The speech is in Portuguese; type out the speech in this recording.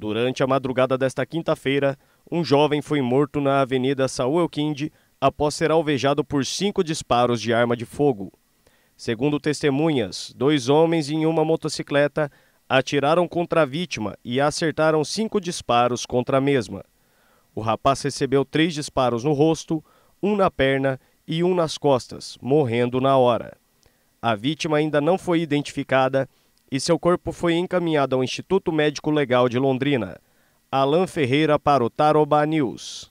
Durante a madrugada desta quinta-feira, um jovem foi morto na Avenida Saúl Kindi após ser alvejado por cinco disparos de arma de fogo. Segundo testemunhas, dois homens em uma motocicleta atiraram contra a vítima e acertaram cinco disparos contra a mesma. O rapaz recebeu três disparos no rosto, um na perna e um nas costas, morrendo na hora. A vítima ainda não foi identificada e seu corpo foi encaminhado ao Instituto Médico Legal de Londrina. Alan Ferreira para o Taroba News.